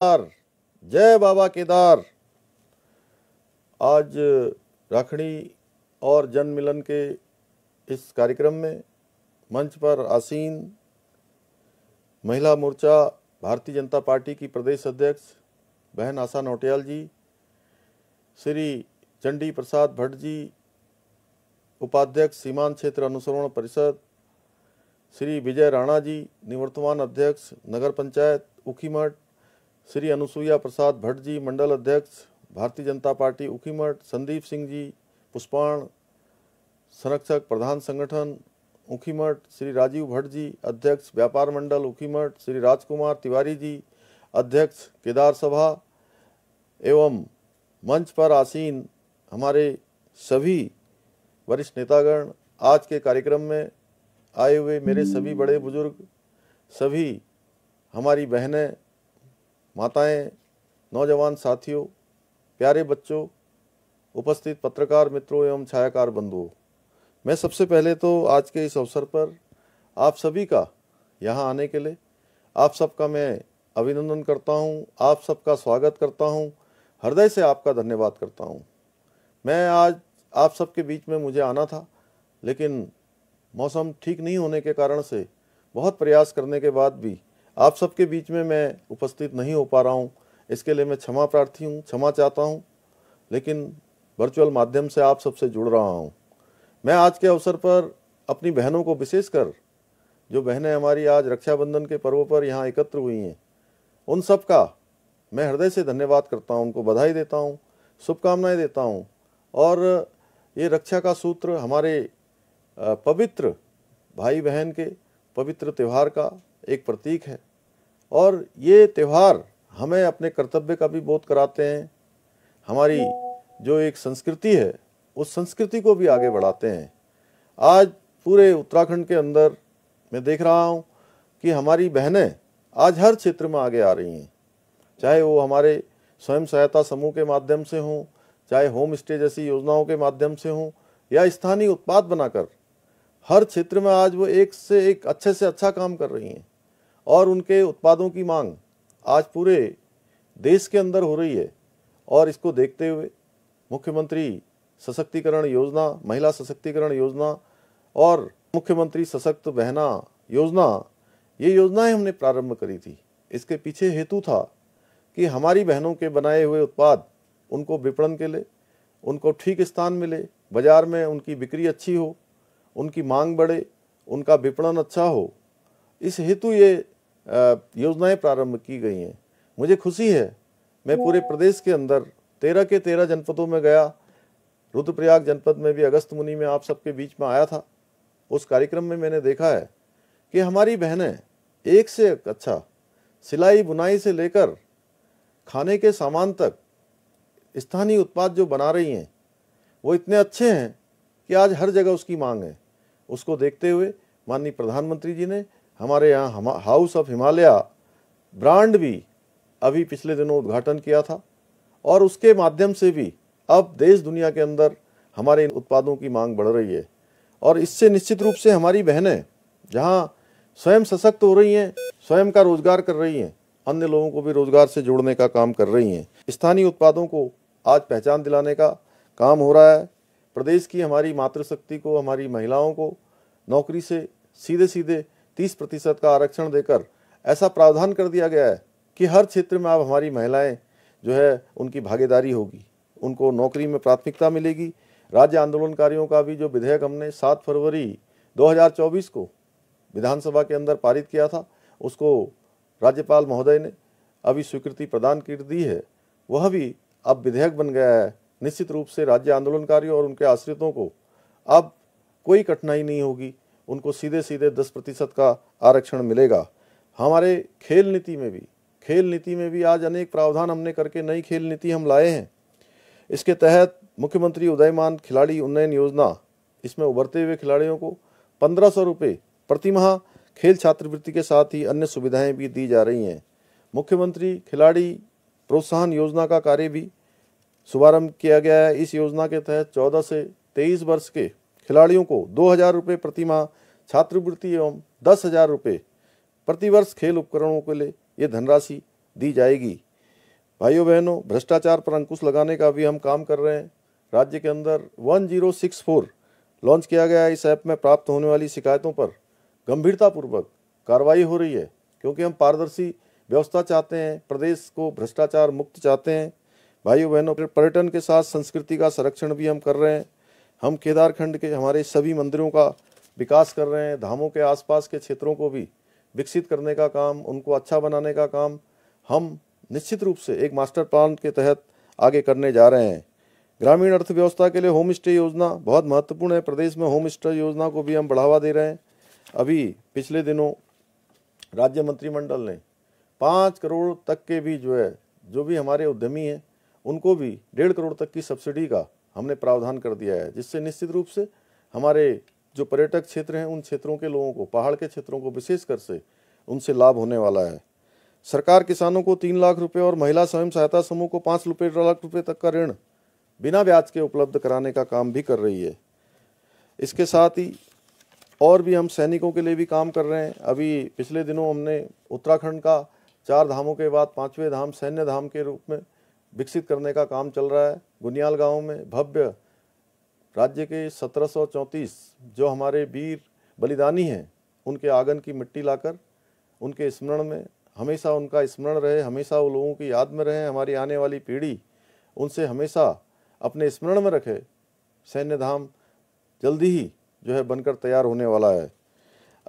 केदार जय बाबा केदार आज राखड़ी और जन मिलन के इस कार्यक्रम में मंच पर आसीन महिला मोर्चा भारतीय जनता पार्टी की प्रदेश अध्यक्ष बहन आशा नौटियाल जी श्री चंडी प्रसाद भट्ट जी उपाध्यक्ष सीमांत क्षेत्र अनुसरण परिषद श्री विजय राणा जी निवर्तमान अध्यक्ष नगर पंचायत उखीमठ श्री अनुसुईया प्रसाद भट्ट जी मंडल अध्यक्ष भारतीय जनता पार्टी उखीमठ संदीप सिंह जी पुष्पाण संरक्षक प्रधान संगठन उखीमठ श्री राजीव भट्ट जी अध्यक्ष व्यापार मंडल उखीमठ श्री राजकुमार तिवारी जी अध्यक्ष केदार सभा एवं मंच पर आसीन हमारे सभी वरिष्ठ नेतागण आज के कार्यक्रम में आए हुए मेरे सभी बड़े बुजुर्ग सभी हमारी बहनें माताएं, नौजवान साथियों प्यारे बच्चों उपस्थित पत्रकार मित्रों एवं छायाकार बंधुओं मैं सबसे पहले तो आज के इस अवसर पर आप सभी का यहाँ आने के लिए आप सबका मैं अभिनंदन करता हूँ आप सबका स्वागत करता हूँ हृदय से आपका धन्यवाद करता हूँ मैं आज आप सबके बीच में मुझे आना था लेकिन मौसम ठीक नहीं होने के कारण से बहुत प्रयास करने के बाद भी आप सबके बीच में मैं उपस्थित नहीं हो पा रहा हूँ इसके लिए मैं क्षमा प्रार्थी हूँ क्षमा चाहता हूँ लेकिन वर्चुअल माध्यम से आप सबसे जुड़ रहा हूँ मैं आज के अवसर पर अपनी बहनों को विशेषकर जो बहनें हमारी आज रक्षाबंधन के पर्व पर यहाँ एकत्र हुई हैं उन सब का मैं हृदय से धन्यवाद करता हूँ उनको बधाई देता हूँ शुभकामनाएँ देता हूँ और ये रक्षा का सूत्र हमारे पवित्र भाई बहन के पवित्र त्यौहार का एक प्रतीक है और ये त्यौहार हमें अपने कर्तव्य का भी बोध कराते हैं हमारी जो एक संस्कृति है उस संस्कृति को भी आगे बढ़ाते हैं आज पूरे उत्तराखंड के अंदर मैं देख रहा हूँ कि हमारी बहनें आज हर क्षेत्र में आगे आ रही हैं चाहे वो हमारे स्वयं सहायता समूह के माध्यम से हों चाहे होम स्टे जैसी योजनाओं के माध्यम से हों या स्थानीय उत्पाद बनाकर हर क्षेत्र में आज वो एक से एक अच्छे से अच्छा काम कर रही हैं और उनके उत्पादों की मांग आज पूरे देश के अंदर हो रही है और इसको देखते हुए मुख्यमंत्री सशक्तिकरण योजना महिला सशक्तिकरण योजना और मुख्यमंत्री सशक्त बहना योजना ये योजनाएं हमने प्रारंभ करी थी इसके पीछे हेतु था कि हमारी बहनों के बनाए हुए उत्पाद उनको विपणन के लिए उनको ठीक स्थान मिले बाज़ार में उनकी बिक्री अच्छी हो उनकी मांग बढ़े उनका विपणन अच्छा हो इस हेतु ये योजनाएं प्रारंभ की गई हैं मुझे खुशी है मैं पूरे प्रदेश के अंदर तेरह के तेरह जनपदों में गया रुद्रप्रयाग जनपद में भी अगस्त मुनि में आप सबके बीच में आया था उस कार्यक्रम में मैंने देखा है कि हमारी बहनें एक से अच्छा सिलाई बुनाई से लेकर खाने के सामान तक स्थानीय उत्पाद जो बना रही हैं वो इतने अच्छे हैं कि आज हर जगह उसकी मांग है उसको देखते हुए माननीय प्रधानमंत्री जी ने हमारे यहाँ हाउस ऑफ हिमालय ब्रांड भी अभी पिछले दिनों उद्घाटन किया था और उसके माध्यम से भी अब देश दुनिया के अंदर हमारे इन उत्पादों की मांग बढ़ रही है और इससे निश्चित रूप से हमारी बहनें जहाँ स्वयं सशक्त हो रही हैं स्वयं का रोजगार कर रही हैं अन्य लोगों को भी रोजगार से जोड़ने का काम कर रही हैं स्थानीय उत्पादों को आज पहचान दिलाने का काम हो रहा है प्रदेश की हमारी मातृशक्ति को हमारी महिलाओं को नौकरी से सीधे सीधे तीस प्रतिशत का आरक्षण देकर ऐसा प्रावधान कर दिया गया है कि हर क्षेत्र में अब हमारी महिलाएं जो है उनकी भागीदारी होगी उनको नौकरी में प्राथमिकता मिलेगी राज्य आंदोलनकारियों का भी जो विधेयक हमने सात फरवरी दो को विधानसभा के अंदर पारित किया था उसको राज्यपाल महोदय ने अभी स्वीकृति प्रदान कर दी है वह भी अब विधेयक बन गया है निश्चित रूप से राज्य आंदोलनकारियों और उनके आश्रितों को अब कोई कठिनाई नहीं होगी उनको सीधे सीधे दस प्रतिशत का आरक्षण मिलेगा हमारे खेल नीति में भी खेल नीति में भी आज अनेक प्रावधान हमने करके नई खेल नीति हम लाए हैं इसके तहत मुख्यमंत्री उदयमान खिलाड़ी उन्नयन योजना इसमें उभरते हुए खिलाड़ियों को पंद्रह सौ रुपये प्रतिमाह खेल छात्रवृत्ति के साथ ही अन्य सुविधाएं भी दी जा रही हैं मुख्यमंत्री खिलाड़ी प्रोत्साहन योजना का कार्य भी शुभारम्भ किया गया है इस योजना के तहत चौदह से तेईस वर्ष के खिलाड़ियों को दो हजार रुपये प्रतिमाह छात्रवृत्ति एवं दस हजार रुपये प्रतिवर्ष खेल उपकरणों के लिए ये धनराशि दी जाएगी भाइयों बहनों भ्रष्टाचार पर अंकुश लगाने का भी हम काम कर रहे हैं राज्य के अंदर 1064 लॉन्च किया गया इस ऐप में प्राप्त होने वाली शिकायतों पर गंभीरतापूर्वक कार्रवाई हो रही है क्योंकि हम पारदर्शी व्यवस्था चाहते हैं प्रदेश को भ्रष्टाचार मुक्त चाहते हैं भाइयों बहनों पर्यटन के साथ संस्कृति का संरक्षण भी हम कर रहे हैं हम केदारखंड के हमारे सभी मंदिरों का विकास कर रहे हैं धामों के आसपास के क्षेत्रों को भी विकसित करने का काम उनको अच्छा बनाने का काम हम निश्चित रूप से एक मास्टर प्लान के तहत आगे करने जा रहे हैं ग्रामीण अर्थव्यवस्था के लिए होम स्टे योजना बहुत महत्वपूर्ण है प्रदेश में होम स्टे योजना को भी हम बढ़ावा दे रहे हैं अभी पिछले दिनों राज्य मंत्रिमंडल ने पाँच करोड़ तक के भी जो है जो भी हमारे उद्यमी हैं उनको भी डेढ़ करोड़ तक की सब्सिडी का हमने प्रावधान कर दिया है जिससे निश्चित रूप से हमारे जो पर्यटक क्षेत्र हैं उन क्षेत्रों के लोगों को पहाड़ के क्षेत्रों को विशेषकर से उनसे लाभ होने वाला है सरकार किसानों को तीन लाख रुपए और महिला स्वयं सहायता समूह को पाँच रुपये लाख रुपये तक का ऋण बिना ब्याज के उपलब्ध कराने का काम भी कर रही है इसके साथ ही और भी हम सैनिकों के लिए भी काम कर रहे हैं अभी पिछले दिनों हमने उत्तराखंड का चार धामों के बाद पाँचवें धाम सैन्य धाम के रूप में विकसित करने का काम चल रहा है गुनियाल गांव में भव्य राज्य के 1734 जो हमारे वीर बलिदानी हैं उनके आंगन की मिट्टी लाकर उनके स्मरण में हमेशा उनका स्मरण रहे हमेशा वो लोगों की याद में रहे हमारी आने वाली पीढ़ी उनसे हमेशा अपने स्मरण में रखे सैन्य धाम जल्दी ही जो है बनकर तैयार होने वाला है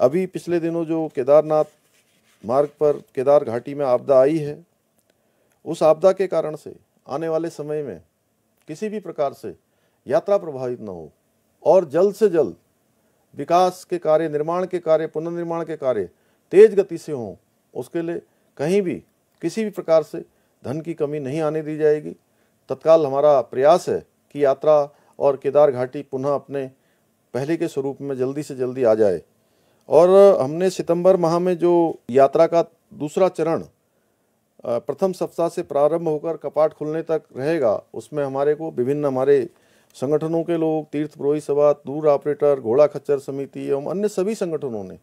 अभी पिछले दिनों जो केदारनाथ मार्ग पर केदार घाटी में आपदा आई है उस आपदा के कारण से आने वाले समय में किसी भी प्रकार से यात्रा प्रभावित न हो और जल्द से जल्द विकास के कार्य निर्माण के कार्य पुनर्निर्माण के कार्य तेज गति से हों उसके लिए कहीं भी किसी भी प्रकार से धन की कमी नहीं आने दी जाएगी तत्काल हमारा प्रयास है कि यात्रा और केदार घाटी पुनः अपने पहले के स्वरूप में जल्दी से जल्दी आ जाए और हमने सितंबर माह में जो यात्रा का दूसरा चरण प्रथम सप्ताह से प्रारंभ होकर कपाट खुलने तक रहेगा उसमें हमारे को विभिन्न हमारे संगठनों के लोग तीर्थ प्रोही सभा दूर ऑपरेटर घोड़ा खच्चर समिति एवं अन्य सभी संगठनों ने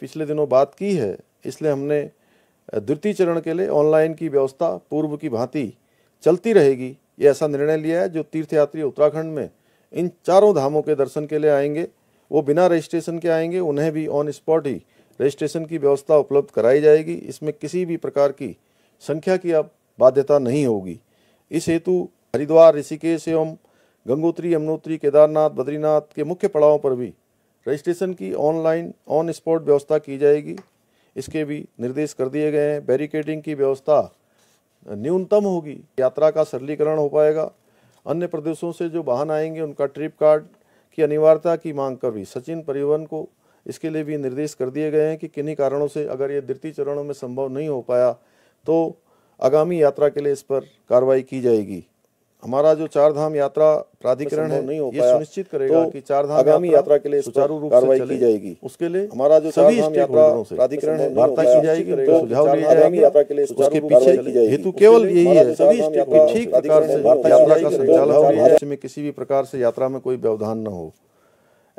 पिछले दिनों बात की है इसलिए हमने द्वितीय चरण के लिए ऑनलाइन की व्यवस्था पूर्व की भांति चलती रहेगी ये ऐसा निर्णय लिया है जो तीर्थयात्री उत्तराखंड में इन चारों धामों के दर्शन के लिए आएंगे वो बिना रजिस्ट्रेशन के आएंगे उन्हें भी ऑन स्पॉट ही रजिस्ट्रेशन की व्यवस्था उपलब्ध कराई जाएगी इसमें किसी भी प्रकार की संख्या की अब बाध्यता नहीं होगी इस हेतु हरिद्वार ऋषिकेश एवं गंगोत्री यमुनोत्री केदारनाथ बद्रीनाथ के मुख्य पड़ावों पर भी रजिस्ट्रेशन की ऑनलाइन ऑन स्पॉट व्यवस्था की जाएगी इसके भी निर्देश कर दिए गए हैं बैरिकेडिंग की व्यवस्था न्यूनतम होगी यात्रा का सरलीकरण हो पाएगा अन्य प्रदेशों से जो वाहन आएंगे उनका ट्रिप कार्ड की अनिवार्यता की मांग कर भी सचिन परिवहन को इसके लिए भी निर्देश कर दिए गए हैं कि किन्हीं कारणों से अगर ये द्वितीय चरणों में संभव नहीं हो पाया तो आगामी यात्रा के लिए इस पर कार्रवाई की जाएगी हमारा जो चार धाम यात्रा प्राधिकरण है नहीं हो ये सुनिश्चित करेगा तो कि चार धाम आगामी यात्रा के लिए सुचारू रूप कार्रवाई की जाएगी उसके लिए हमारा जो सभी यात्रा प्राधिकरण है वार्ता की जाएगी तो सुझाव लिए जाएंगे यात्रा के लिए उसके पीछे हेतु केवल यही है सभी ठीक प्रकार से यात्रा का संचालन में किसी भी प्रकार से यात्रा में कोई व्यवधान न हो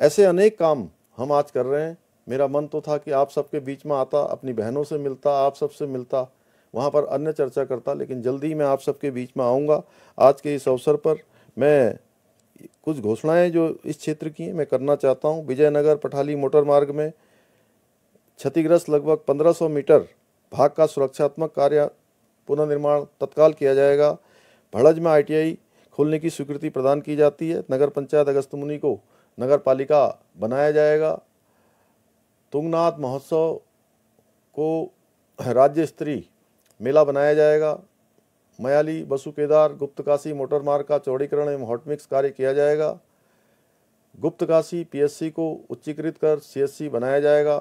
ऐसे अनेक काम हम आज कर रहे हैं मेरा मन तो था कि आप सबके बीच में आता अपनी बहनों से मिलता आप सबसे मिलता वहाँ पर अन्य चर्चा करता लेकिन जल्दी ही मैं आप सबके बीच में आऊँगा आज के इस अवसर पर मैं कुछ घोषणाएं जो इस क्षेत्र की हैं मैं करना चाहता हूँ विजयनगर पठाली मोटर मार्ग में क्षतिग्रस्त लगभग 1500 मीटर भाग का सुरक्षात्मक कार्य पुनर्निर्माण तत्काल किया जाएगा भड़ज में आईटीआई खोलने की स्वीकृति प्रदान की जाती है नगर पंचायत अगस्त मुनि को नगर पालिका बनाया जाएगा तुंगनाथ महोत्सव को राज्य स्तरीय मेला बनाया जाएगा मयाली बसु केदार गुप्त काशी मोटर मार्ग का चौड़ीकरण एवं हॉटमिक्स कार्य किया जाएगा गुप्त काशी पीएससी को उच्चीकृत कर सीएससी बनाया जाएगा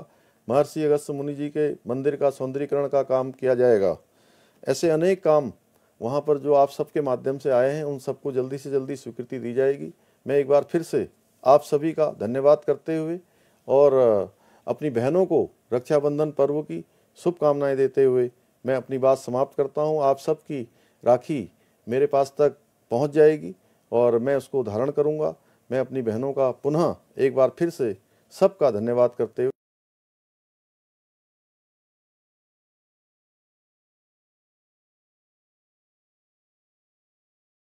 महर्षि अगस्त मुनि जी के मंदिर का सौंदर्यकरण का काम किया जाएगा ऐसे अनेक काम वहाँ पर जो आप सबके माध्यम से आए हैं उन सबको जल्दी से जल्दी स्वीकृति दी जाएगी मैं एक बार फिर से आप सभी का धन्यवाद करते हुए और अपनी बहनों को रक्षाबंधन पर्व की शुभकामनाएं देते हुए मैं अपनी बात समाप्त करता हूं आप सबकी राखी मेरे पास तक पहुंच जाएगी और मैं उसको धारण करूंगा मैं अपनी बहनों का पुनः एक बार फिर से सबका धन्यवाद करते हुए